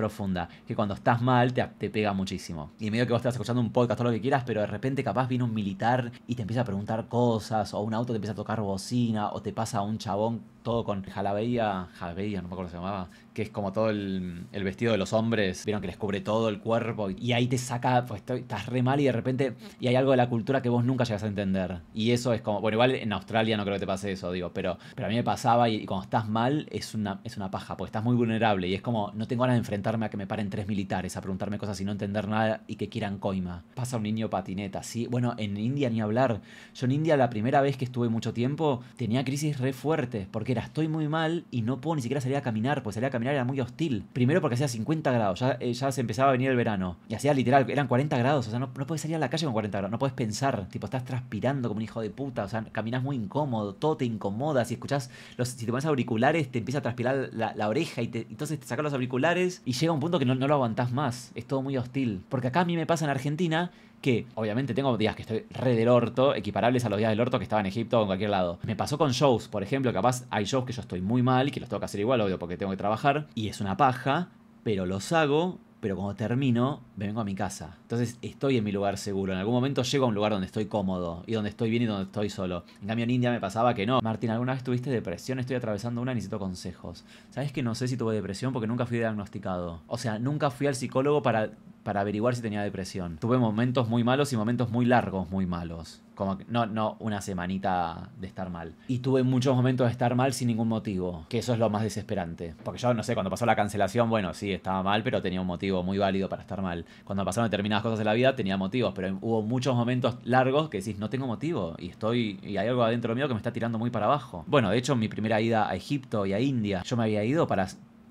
profunda, que cuando estás mal te, pega muchísimo. Y medio que vos estás escuchando un podcast, o lo que quieras, pero de repente capaz viene un militar y te empieza a preguntar cosas, o un auto te empieza a tocar bocina, o te pasa un chabón todo con jalabeía, jalabeía, no me acuerdo cómo se llamaba, que es como todo el, vestido de los hombres, vieron que les cubre todo el cuerpo y, ahí te saca, pues estoy, estás re mal y de repente, y hay algo de la cultura que vos nunca llegas a entender. Y eso es como, bueno, igual en Australia no creo que te pase eso, digo, pero, pero a mí me pasaba y, cuando estás mal es una, es una paja, porque estás muy vulnerable y es como, no tengo ganas de enfrentarme a que me paren tres militares a preguntarme cosas y no entender nada y que quieran coima. Pasa un niño patineta, sí, bueno, en India ni hablar. Yo en India la primera vez que estuve mucho tiempo tenía crisis re fuerte, porque era estoy muy mal y no puedo ni siquiera salir a caminar, porque salir a caminar era muy hostil. Primero porque hacía 50 grados, ya, eh, ya se empezaba a venir el verano. Y hacía literal, eran 40 grados, o sea, no, no puedes salir a la calle con 40 grados, no puedes pensar, tipo, estás transpirando como un hijo de puta, o sea, caminas muy incómodo, todo te incomoda, si escuchás, si te pones auriculares te empieza a transpirar la, oreja y entonces te sacas los auriculares y llega un punto que no, no lo aguantás más, es todo muy hostil. Porque acá a mí me pasa en Argentina que obviamente tengo días que estoy re del orto, equiparables a los días del orto que estaba en Egipto o en cualquier lado. Me pasó con shows, por ejemplo, capaz hay shows que yo estoy muy mal y que los tengo que hacer igual, obvio, porque tengo que trabajar, y es una paja, pero los hago pero cuando termino me vengo a mi casa. Entonces estoy en mi lugar seguro. En algún momento llego a un lugar donde estoy cómodo y donde estoy bien y donde estoy solo. En cambio en India me pasaba que no. Martín, ¿alguna vez tuviste depresión? Estoy atravesando una y necesito consejos. ¿Sabes que no sé si tuve depresión porque nunca fui diagnosticado? O sea, nunca fui al psicólogo para para averiguar si tenía depresión. Tuve momentos muy malos y momentos muy largos muy malos. Como no, no una semanita de estar mal. Y tuve muchos momentos de estar mal sin ningún motivo, que eso es lo más desesperante. Porque yo, no sé, cuando pasó la cancelación, bueno, sí, estaba mal, pero tenía un motivo muy válido para estar mal. Cuando pasaron determinadas cosas de la vida, tenía motivos, pero hubo muchos momentos largos que decís, no tengo motivo, y estoy, y hay algo adentro mío que me está tirando muy para abajo. Bueno, de hecho, mi primera ida a Egipto y a India, yo me había ido para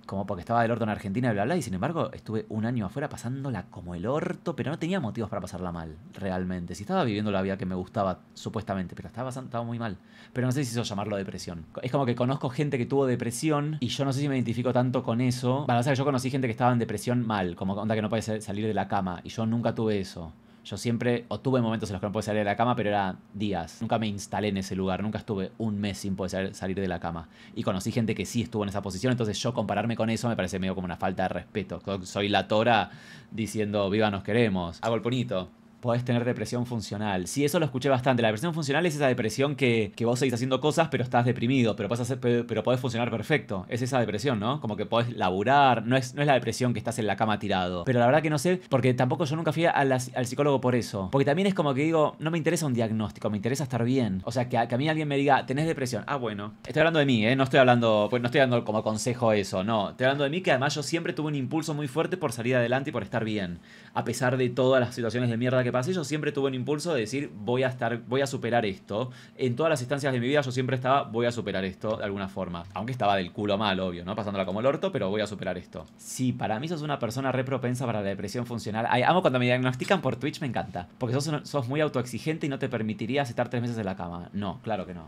como porque estaba del orto en Argentina, bla, bla, y sin embargo estuve un año afuera pasándola como el orto, pero no tenía motivos para pasarla mal, realmente. Si estaba viviendo la vida que me gustaba, supuestamente, pero estaba, muy mal. Pero no sé si eso llamarlo depresión. Es como que conozco gente que tuvo depresión y yo no sé si me identifico tanto con eso. Bueno, o sea, yo conocí gente que estaba en depresión mal, como onda que no puede salir de la cama, y yo nunca tuve eso. Yo siempre, o tuve momentos en los que no podía salir de la cama, pero era días. Nunca me instalé en ese lugar, nunca estuve un mes sin poder salir de la cama. Y conocí gente que sí estuvo en esa posición, entonces yo compararme con eso me parece medio como una falta de respeto. Soy la tora diciendo, viva nos queremos, hago el punito podés tener depresión funcional. Sí, eso lo escuché bastante. La depresión funcional es esa depresión que, vos seguís haciendo cosas, pero estás deprimido, pero, podés hacer, pero, funcionar perfecto. Es esa depresión, ¿no? Como que podés laburar. No es, no es la depresión que estás en la cama tirado. Pero la verdad que no sé, porque tampoco yo nunca fui al psicólogo por eso. Porque también es como que digo, no me interesa un diagnóstico, me interesa estar bien. O sea, que a, mí alguien me diga, tenés depresión. Ah, bueno. Estoy hablando de mí, ¿eh? No estoy hablando, pues no estoy dando como consejo eso, no. Estoy hablando de mí que además yo siempre tuve un impulso muy fuerte por salir adelante y por estar bien a pesar de todas las situaciones de mierda que pasé, yo siempre tuve un impulso de decir, voy a estar, voy a superar esto. En todas las instancias de mi vida yo siempre estaba, voy a superar esto de alguna forma. Aunque estaba del culo mal, obvio, ¿no? Pasándola como el orto, pero voy a superar esto. Sí, para mí sos una persona repropensa para la depresión funcional. amo cuando me diagnostican por Twitch, me encanta. Porque sos, sos muy autoexigente y no te permitirías estar tres meses en la cama. No, claro que no.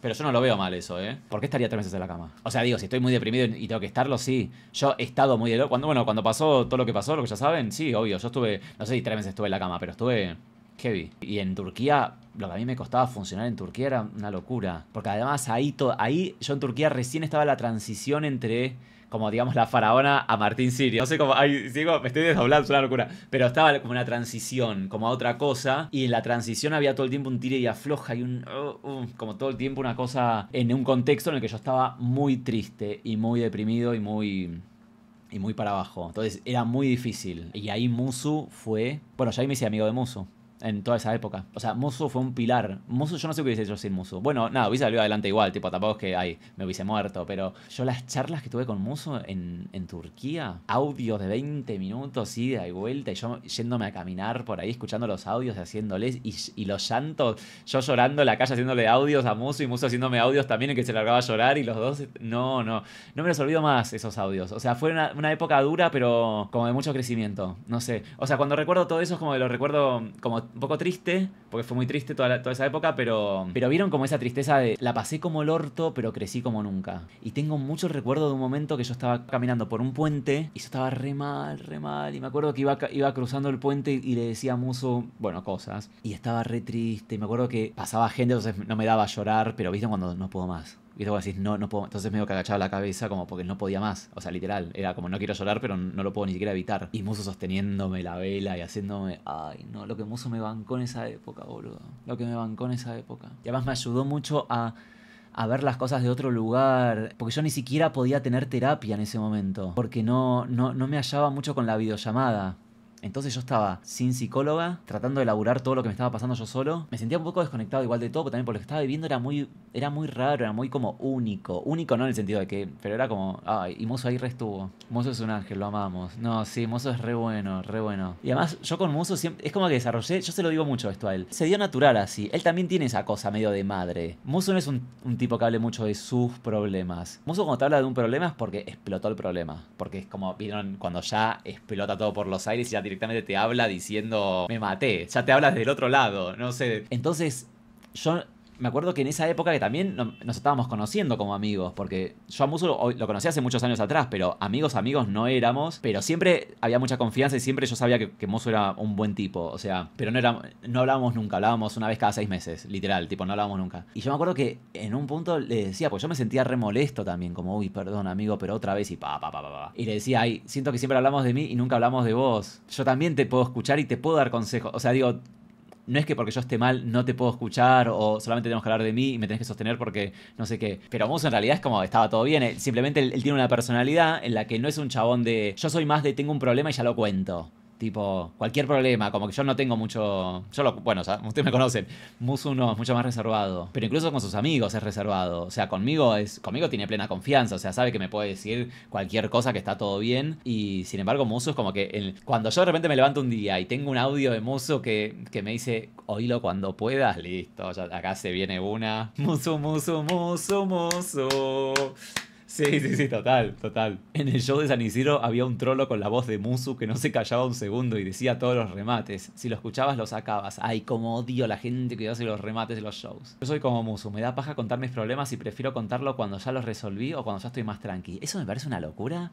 Pero yo no lo veo mal eso, ¿eh? ¿Por qué estaría tres meses en la cama? O sea, digo, si estoy muy deprimido y tengo que estarlo, sí. Yo he estado muy de loco. Cuando, bueno, cuando pasó todo lo que pasó, lo que ya saben, sí, obvio. Yo estuve, no sé si tres meses estuve en la cama, pero estuve heavy. Y en Turquía, lo que a mí me costaba funcionar en Turquía era una locura. Porque además ahí, ahí yo en Turquía recién estaba la transición entre como digamos la faraona a Martín Sirio. No sé cómo, ay, sigo, me estoy desdoblando, es una locura. Pero estaba como una transición, como a otra cosa, y en la transición había todo el tiempo un tire y afloja y un, uh, uh, como todo el tiempo una cosa en un contexto en el que yo estaba muy triste y muy deprimido y muy y muy para abajo. Entonces era muy difícil. Y ahí Musu fue. Bueno, ya ahí me hice amigo de Musu en toda esa época. O sea, Musu fue un pilar. Musu, yo no sé qué hubiese hecho sin Musu Bueno, nada, hubiese salido adelante igual, tipo, tampoco es que ay, me hubiese muerto, pero yo las charlas que tuve con Musu en, en Turquía, audios de 20 minutos, ida y vuelta, y yo yéndome a caminar por ahí, escuchando los audios, haciéndoles, y, los llantos, yo llorando en la calle haciéndole audios a Musu y Musu haciéndome audios también en que se largaba a llorar y los dos, no, no, no me los olvido más esos audios. O sea, fue una, una época dura, pero como de mucho crecimiento, no sé. O sea, cuando recuerdo todo eso es como que lo recuerdo como un poco triste, porque fue muy triste toda, toda esa época, pero, pero vieron como esa tristeza de la pasé como el orto, pero crecí como nunca. Y tengo mucho recuerdo de un momento que yo estaba caminando por un puente y yo estaba re mal, re mal. Y me acuerdo que iba, cruzando el puente y, le decía a Muso, bueno, cosas. Y estaba re triste. Y me acuerdo que pasaba gente, entonces no me daba a llorar, pero viste cuando no puedo más. Y luego no, no puedo. Entonces me que agachaba la cabeza como porque no podía más. O sea, literal. Era como, no quiero llorar, pero no lo puedo ni siquiera evitar. Y Muso sosteniéndome la vela y haciéndome, ay, no, lo que Muso me bancó en esa época, boludo. Lo que me bancó en esa época. Y además me ayudó mucho a ver las cosas de otro lugar, porque yo ni siquiera podía tener terapia en ese momento, porque no, no, no me hallaba mucho con la videollamada. Entonces yo estaba sin psicóloga, tratando de elaborar todo lo que me estaba pasando yo solo. Me sentía un poco desconectado igual de todo, pero también por lo que estaba viviendo era muy, era muy raro, era muy como único. Único no en el sentido de que, pero era como, ay, y Muso ahí estuvo. Muso es un ángel, lo amamos. No, sí, Muso es re bueno, re bueno. Y además yo con Muso siempre, es como que desarrollé, yo se lo digo mucho esto a él. Se dio natural así. Él también tiene esa cosa medio de madre. Muso no es un, tipo que hable mucho de sus problemas. Muso cuando te habla de un problema es porque explotó el problema. Porque es como, vieron, cuando ya explota todo por los aires y ya directamente te habla diciendo, me maté, ya te hablas del otro lado, no sé. Entonces, yo me acuerdo que en esa época que también nos estábamos conociendo como amigos, porque yo a Musu lo, conocí hace muchos años atrás, pero amigos, amigos no éramos, pero siempre había mucha confianza y siempre yo sabía que, Muso era un buen tipo, o sea, pero no, hablábamos nunca, hablábamos una vez cada seis meses, literal, tipo, no hablábamos nunca. Y yo me acuerdo que en un punto le decía, pues yo me sentía re molesto también, como, uy, perdón, amigo, pero otra vez y pa, pa, pa, pa, pa. Y le decía, ay, siento que siempre hablamos de mí y nunca hablamos de vos. Yo también te puedo escuchar y te puedo dar consejos. O sea, digo, no es que porque yo esté mal no te puedo escuchar o solamente tenemos que hablar de mí y me tenés que sostener porque no sé qué. Pero vamos, en realidad es como estaba todo bien. Simplemente él tiene una personalidad en la que no es un chabón de yo soy más de tengo un problema y ya lo cuento. Tipo, cualquier problema, como que yo no tengo mucho. Yo lo, bueno, o sea, ustedes me conocen. Musu no, es mucho más reservado. Pero incluso con sus amigos es reservado. O sea, conmigo es. Conmigo tiene plena confianza. O sea, sabe que me puede decir cualquier cosa que está todo bien. Y sin embargo, Musu es como que. cuando yo de repente me levanto un día y tengo un audio de Musu que, que me dice, oílo cuando puedas, listo. acá se viene una. Musu, Musu, Musu, Musu. Sí, sí, sí, total, total. En el show de San Isidro había un trolo con la voz de Musu que no se callaba un segundo y decía todos los remates. Si lo escuchabas, lo sacabas. Ay, como odio la gente que hace los remates de los shows. Yo soy como Musu, me da paja contar mis problemas y prefiero contarlo cuando ya los resolví o cuando ya estoy más tranqui. Eso me parece una locura.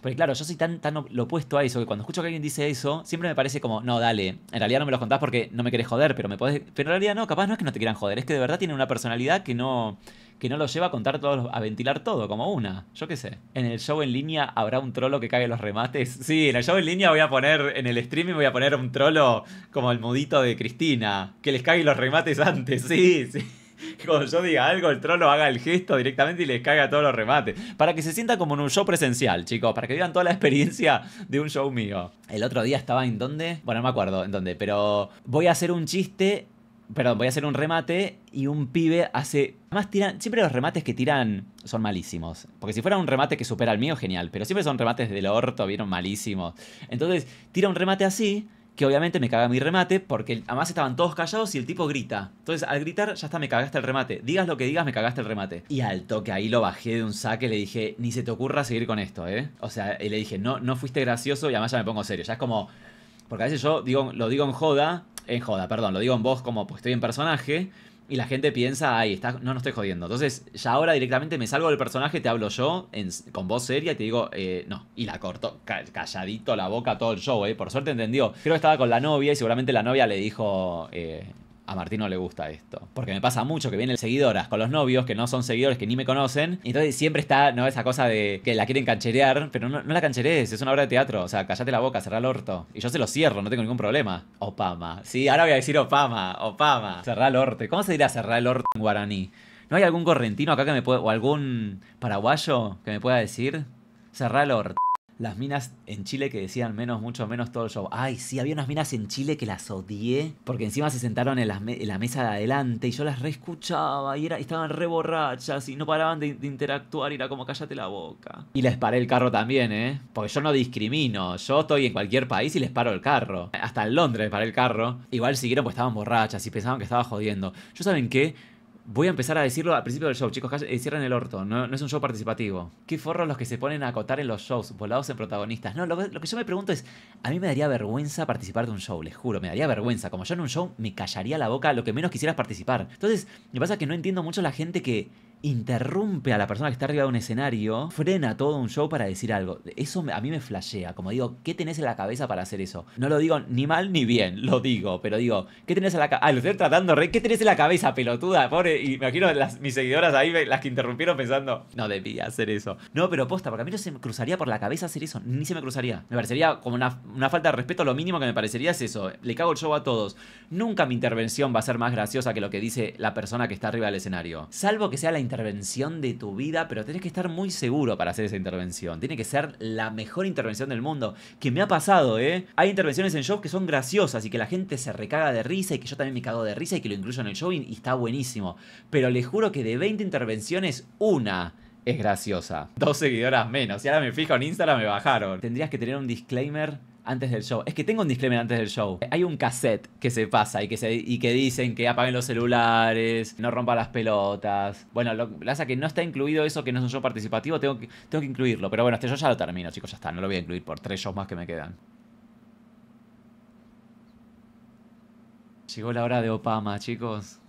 Porque claro, yo soy tan, tan lo opuesto a eso que cuando escucho que alguien dice eso, siempre me parece como, no, dale, en realidad no me lo contás porque no me querés joder, pero me podés. Pero en realidad no, capaz no es que no te quieran joder, es que de verdad tiene una personalidad que no. que no los lleva a contar todos a ventilar todo, como una. Yo qué sé. En el show en línea habrá un trolo que cague los remates. Sí, en el show en línea voy a poner. En el streaming voy a poner un trolo como el mudito de Cristina. Que les cague los remates antes. Sí, sí. cuando yo diga algo, el trono haga el gesto directamente y les caiga todos los remates. Para que se sienta como en un show presencial, chicos. Para que vivan toda la experiencia de un show mío. El otro día estaba en dónde. Bueno, no me acuerdo en dónde, pero voy a hacer un chiste. Perdón, voy a hacer un remate y un pibe hace. Además, tiran. Siempre los remates que tiran son malísimos. Porque si fuera un remate que supera el mío, genial. Pero siempre son remates del orto, vieron malísimos. Entonces, tira un remate así que obviamente me caga mi remate, porque además estaban todos callados y el tipo grita. Entonces, al gritar, ya está, me cagaste el remate. Digas lo que digas, me cagaste el remate. Y al toque ahí lo bajé de un saque, le dije, ni se te ocurra seguir con esto, ¿eh? O sea, y le dije, no, no fuiste gracioso y además ya me pongo serio. Ya es como. Porque a veces yo digo, lo digo en joda, en joda, perdón, lo digo en voz como pues estoy en personaje, y la gente piensa, ay, está, no, no estoy jodiendo. Entonces, ya ahora directamente me salgo del personaje, te hablo yo con voz seria y te digo, eh, no. Y la cortó calladito la boca todo el show, ¿eh? Por suerte entendió. Creo que estaba con la novia y seguramente la novia le dijo, eh, a Martín no le gusta esto. Porque me pasa mucho que vienen seguidoras con los novios que no son seguidores, que ni me conocen. Y entonces siempre está, ¿no? Esa cosa de que la quieren cancherear, pero no, la cancherees, es una obra de teatro. O sea, callate la boca, cerrá el orto. Y yo se lo cierro, no tengo ningún problema. Opama. Sí, ahora voy a decir Opama, Opama. Cerrá el orto. ¿Cómo se dirá cerrar el orto en guaraní? ¿No hay algún correntino acá que me pueda, o algún paraguayo que me pueda decir? Cerrá el orto las minas en Chile que decían menos, mucho menos todo el show. Ay, sí, había unas minas en Chile que las odié, porque encima se sentaron en la, mesa de adelante y yo las reescuchaba y, estaban reborrachas y no paraban de, interactuar y era como cállate la boca. Y les paré el carro también, ¿eh? Porque yo no discrimino, yo estoy en cualquier país y les paro el carro. Hasta en Londres les paré el carro. Igual siguieron pues estaban borrachas y pensaban que estaba jodiendo. ¿Yo saben qué? Voy a empezar a decirlo al principio del show, chicos, eh, cierren el orto, no, es un show participativo. Qué forros los que se ponen a acotar en los shows, volados en protagonistas. No, lo, que yo me pregunto es, a mí me daría vergüenza participar de un show, les juro, me daría vergüenza. Como yo en un show me callaría la boca, lo que menos quisieras participar. Entonces, me pasa que no entiendo mucho la gente que interrumpe a la persona que está arriba de un escenario, frena todo un show para decir algo. Eso a mí me flashea, como digo, ¿qué tenés en la cabeza para hacer eso? No lo digo ni mal ni bien, lo digo, pero digo, ¿qué tenés en la cabeza? Ah, lo estoy tratando re, ¿qué tenés en la cabeza, pelotuda? Pobre, y me imagino las, mis seguidoras ahí, las que interrumpieron pensando, no debía hacer eso. No, pero posta, porque a mí no se me cruzaría por la cabeza hacer eso, ni se me cruzaría. Me parecería como una, una falta de respeto, lo mínimo que me parecería es eso, le cago el show a todos. Nunca mi intervención va a ser más graciosa que lo que dice la persona que está arriba del escenario, salvo que sea la intervención de tu vida, pero tenés que estar muy seguro para hacer esa intervención. Tiene que ser la mejor intervención del mundo. Que me ha pasado, ¿eh? Hay intervenciones en shows que son graciosas y que la gente se recaga de risa y que yo también me cago de risa y que lo incluyo en el show y, está buenísimo. Pero les juro que de 20 intervenciones, una es graciosa. Dos seguidoras menos. Y ahora me fijo en Instagram, me bajaron. Tendrías que tener un disclaimer antes del show. Es que tengo un disclaimer antes del show. Hay un cassette que se pasa y que, se, que dicen que apaguen los celulares, no rompan las pelotas. Bueno, lo que pasa que no está incluido eso que no es un show participativo, tengo que, tengo que incluirlo. Pero bueno, este show ya lo termino, chicos, ya está. No lo voy a incluir por tres shows más que me quedan. Llegó la hora de Opama, chicos.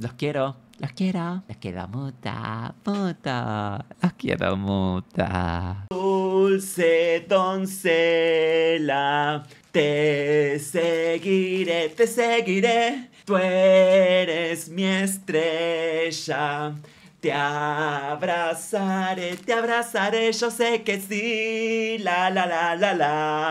Los quiero, los quiero, los quiero muta, muta, los quiero muta. Dulce doncella, te seguiré, te seguiré. Tú eres mi estrella. Te abrazaré, te abrazaré, yo sé que sí. La la la la la.